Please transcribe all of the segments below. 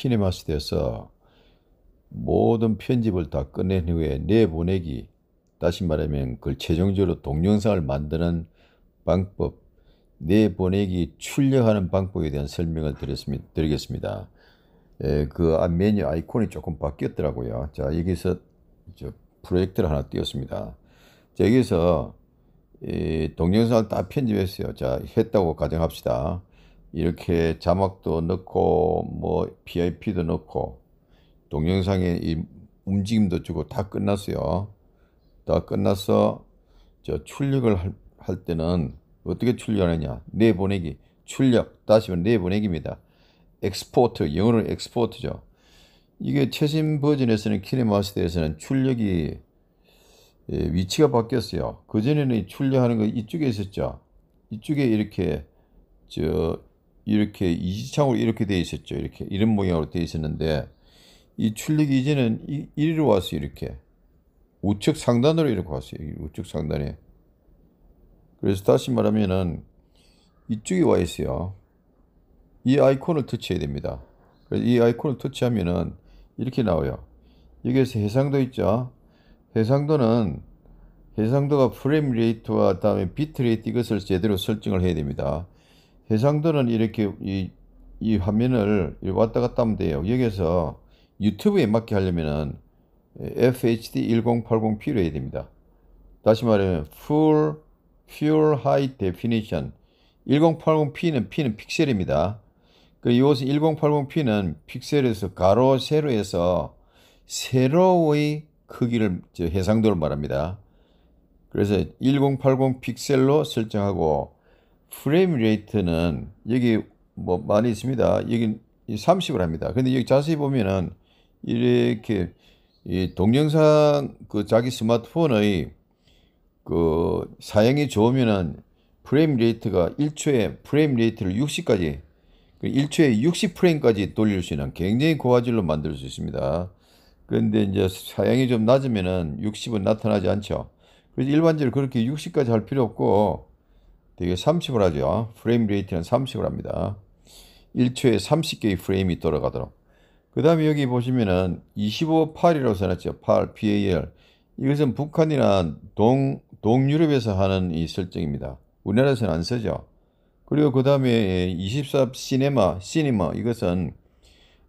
키네마스에서 모든 편집을 다 끝낸 후에 내보내기 다시 말하면 그걸 최종적으로 동영상을 만드는 방법 내보내기 출력하는 방법에 대한 설명을 드리겠습니다. 에, 예, 그 아, 메뉴 아이콘이 조금 바뀌었더라고요. 자 여기서 프로젝트를 하나 띄웠습니다. 자 여기서 동영상을 다 편집했어요. 자 했다고 가정합시다. 이렇게 자막도 넣고 뭐 PIP도 넣고 동영상의이 움직임도 주고 다 끝났어요. 다 끝나서 저 출력을 할, 할 때는 어떻게 출력하느냐 내보내기 네 출력 다시 는 내보내기입니다. 엑스포트 영어로 엑스포트죠. 이게 최신 버전에서는 키네마스터에서는 출력이 예, 위치가 바뀌었어요. 그전에는 출력하는 거 이쪽에 있었죠. 이쪽에 이렇게 저 이렇게 이지창으로 이렇게 되어 있었죠. 이렇게 이런 모양으로 되어 있었는데 이 출력 이제는 이, 이리로 와서 이렇게 우측 상단으로 이렇게 왔어요. 우측 상단에. 그래서 다시 말하면은 이쪽에 와 있어요. 이 아이콘을 터치해야 됩니다. 그래서 이 아이콘을 터치하면은 이렇게 나와요. 여기에서 해상도 있죠. 해상도는 해상도가 프레임 레이트와 다음에 비트 레이트 이것을 제대로 설정을 해야 됩니다. 해상도는 이렇게 이, 이 화면을 왔다 갔다 하면 돼요. 여기서 에 유튜브에 맞게 하려면은 FHD 1080p로 해야 됩니다. 다시 말하면 Full Pure High Definition 1080p는 p는 픽셀입니다. 그리고 이것은 1080p는 픽셀에서 가로 세로에서 세로의 크기를 해상도를 말합니다. 그래서 1080 픽셀로 설정하고 프레임 레이트는 여기 뭐 많이 있습니다. 여기 30을 합니다. 근데 여기 자세히 보면은 이렇게 이 동영상 그 자기 스마트폰의 그 사양이 좋으면은 프레임 레이트가 1초에 프레임 레이트를 60까지 1초에 그 60프레임까지 돌릴 수 있는 굉장히 고화질로 만들 수 있습니다. 그데 이제 사양이 좀 낮으면은 60은 나타나지 않죠. 그래서 일반적으로 그렇게 60까지 할 필요 없고 이게 30을 하죠. 프레임 레이트는 30을 합니다. 1초에 30개의 프레임이 돌아가도록. 그 다음에 여기 보시면은 25, 8이라고 써놨죠. 8, PAL. 이것은 북한이나 동, 동유럽에서 하는 이 설정입니다. 우리나라에서는 안 쓰죠. 그리고 그 다음에 24 시네마, 시네마 이것은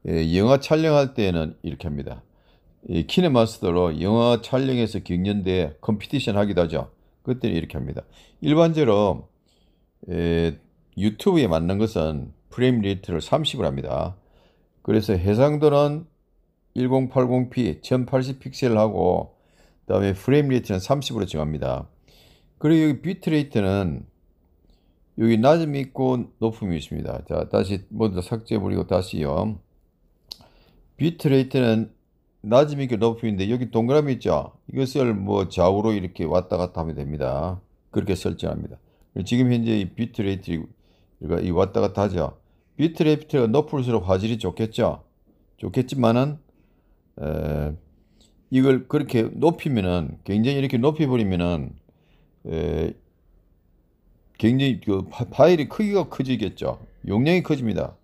예, 영화 촬영할 때는 에 이렇게 합니다. 키네마스터로 영화 촬영에서 경연대 컴피티션 하기도 하죠. 그때는 이렇게 합니다. 일반적으로 에, 유튜브에 맞는 것은 프레임 리트를 30을 합니다. 그래서 해상도는 1080p 1080픽셀하고 그 다음에 프레임 리트는 30으로 정합니다. 그리고 여기 비트레이트는 여기 낮음이 있고 높음이 있습니다. 자 다시 모두 삭제해버리고 다시요. 비트레이트는 낮음이 있고 높음인데 여기 동그라미 있죠? 이것을 뭐 좌우로 이렇게 왔다 갔다 하면 됩니다. 그렇게 설정합니다. 지금 현재 이 비트 레이트가 이 왔다 갔다 하죠. 비트 레이트가 높을수록 화질이 좋겠죠. 좋겠지만은 에, 이걸 그렇게 높이면은 굉장히 이렇게 높이 버리면은 굉장히 그 파일의 크기가 커지겠죠. 용량이 커집니다.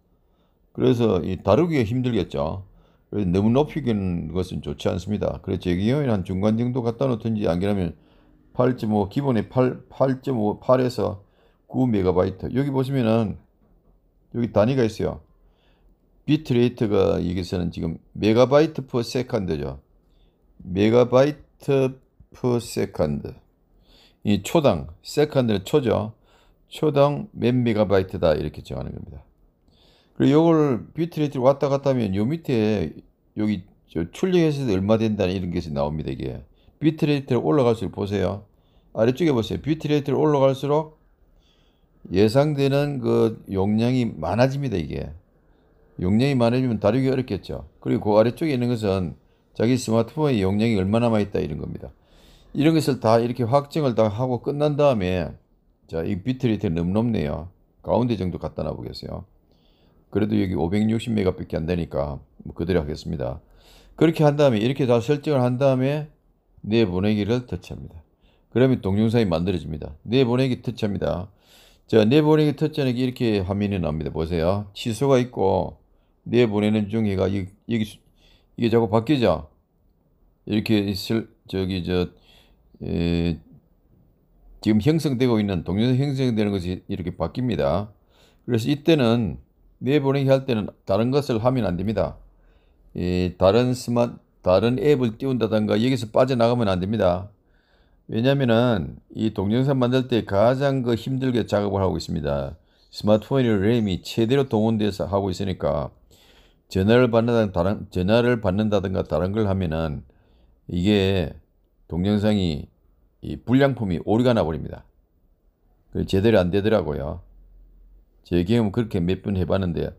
그래서 이 다루기가 힘들겠죠. 그래서 너무 높이는 것은 좋지 않습니다. 그래서 제기형이한 중간 정도 갖다 놓든지 안 그러면 8.5 기본이 8, 8.5 8에서 9MB 여기 보시면은 여기 단위가 있어요 비트레이트가 여기서는 지금 메가바이트 퍼 세컨드죠 메가바이트 퍼 세컨드 이 초당 세컨드는 초죠 초당 몇 메가바이트다 이렇게 정하는 겁니다 그리고 이걸 비트레이트를 왔다 갔다 하면 요 밑에 여기 출력해서 얼마 된다는 이런 것이 나옵니다 이게 비트레이트를 올라갈수록 보세요 아래쪽에 보세요. 뷰티 레이트를 올라갈수록 예상되는 그 용량이 많아집니다. 이게 용량이 많아지면 다루기 어렵겠죠. 그리고 그 아래쪽에 있는 것은 자기 스마트폰의 용량이 얼마나 많이 있다 이런 겁니다. 이런 것을 다 이렇게 확정을 다 하고 끝난 다음에 자이비트 레이트 너무 높네요. 가운데 정도 갖다 놔보겠어요. 그래도 여기 560메가밖에 안 되니까 뭐 그대로 하겠습니다. 그렇게 한 다음에 이렇게 다 설정을 한 다음에 내 보내기를 터치합니다. 그러면 동영상이 만들어집니다. 내보내기 네 터치합니다. 자, 내보내기 네 터치하는 게 이렇게 화면이 나옵니다. 보세요. 취소가 있고 내보내는 네 중에가 여기, 여기 이게 자꾸 바뀌죠. 이렇게 슬, 저기 저 에, 지금 형성되고 있는 동영상 형성되는 것이 이렇게 바뀝니다. 그래서 이때는 내보내기 할 때는 다른 것을 하면 안 됩니다. 에, 다른 스마트 다른 앱을 띄운다든가 여기서 빠져나가면 안 됩니다. 왜냐면은 이 동영상 만들 때 가장 그 힘들게 작업을 하고 있습니다. 스마트폰의 램이 최대로 동원돼서 하고 있으니까 전화를 받는다든가 다른, 전화를 받는다든가 다른 걸 하면은 이게 동영상이 이 불량품이 오류가 나버립니다. 제대로 안 되더라고요. 제 경우 그렇게 몇 번 해봤는데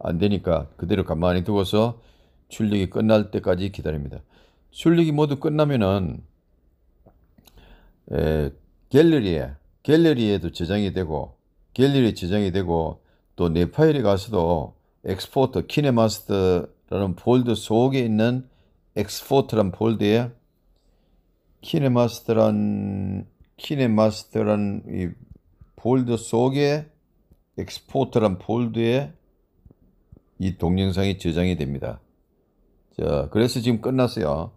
안 되니까 그대로 가만히 두고서 출력이 끝날 때까지 기다립니다. 출력이 모두 끝나면은 에, 갤러리에 갤러리에도 저장이 되고 갤러리에 저장이 되고 또 내 파일에 가서도 엑스포트 키네마스터라는 폴드 속에 있는 엑스포트란 폴드에 키네마스터란 키네마스터란 이폴드 속에 엑스포트란 폴드에이 동영상이 저장이 됩니다. 자, 그래서 지금 끝났어요.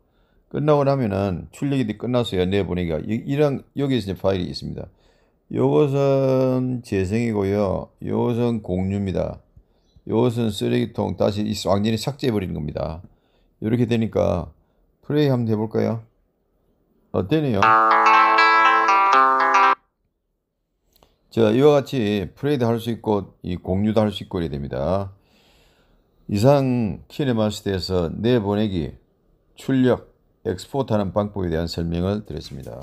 끝나고 나면은 출력이 끝났어요내 보내기가 네 이런 여기서 이제 파일이 있습니다. 요것은 재생이고요. 요것은 공유입니다. 요것은 쓰레기통 다시 이 완전히 삭제해 버리는 겁니다. 이렇게 되니까 플레이 한번 해볼까요? 어때네요? 자 이와 같이 플레이도 할 수 있고 이 공유도 할 수 있고 이래 됩니다. 이상 키네마스터에서 내보내기 네 출력 엑스포트하는 방법에 대한 설명을 드렸습니다.